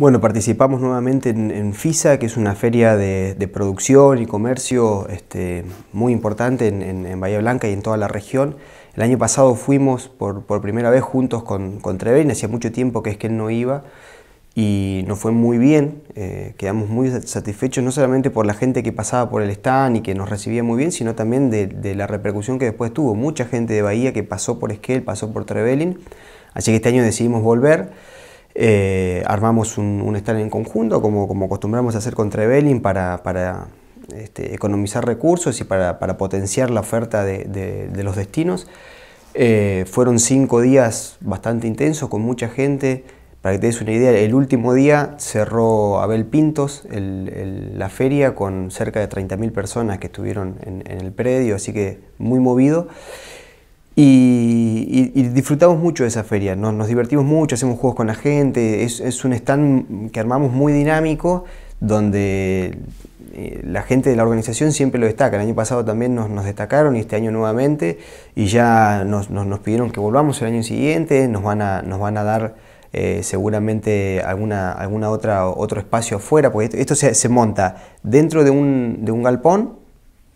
Bueno, participamos nuevamente en, FISA, que es una feria de, producción y comercio este, muy importante en, Bahía Blanca y en toda la región. El año pasado fuimos por, primera vez juntos con, Trevelin, hacía mucho tiempo que es que él no iba y nos fue muy bien, eh, quedamos muy satisfechos, no solamente por la gente que pasaba por el stand y que nos recibía muy bien, sino también de, de la repercusión que después tuvo. Mucha gente de Bahía que pasó por Esquel, pasó por Trevelin, así que este año decidimos volver. Eh, armamos un, stand en conjunto, como, como acostumbramos a hacer con Trevelin, para, este, economizar recursos y para, potenciar la oferta de, los destinos. Eh, fueron cinco días bastante intensos, con mucha gente. Para que te des una idea, el último día cerró Abel Pintos la feria con cerca de 30.000 personas que estuvieron en, en el predio, así que muy movido. Y y, disfrutamos mucho de esa feria, nos, divertimos mucho, hacemos juegos con la gente, es, un stand que armamos muy dinámico, donde eh, la gente de la organización siempre lo destaca. El año pasado también nos, destacaron y este año nuevamente. Y ya nos, nos, pidieron que volvamos el año siguiente. Nos van a, nos van a dar eh, seguramente alguna, alguna otra, otro espacio afuera, porque esto, esto se, se, monta dentro de un, de un galpón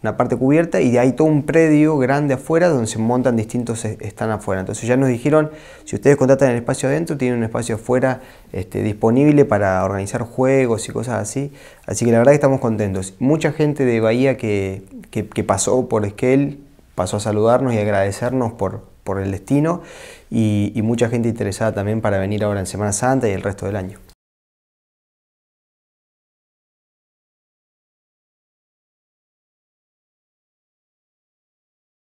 una parte cubierta y de ahí todo un predio grande afuera donde se montan distintos eh, están afuera. Entonces ya nos dijeron, si ustedes contratan el espacio adentro, tienen un espacio afuera este, disponible para organizar juegos y cosas así. Así que la verdad que estamos contentos. Mucha gente de Bahía que, pasó por Esquel, pasó a saludarnos y agradecernos por, por el destino y mucha gente interesada también para venir ahora en Semana Santa y el resto del año.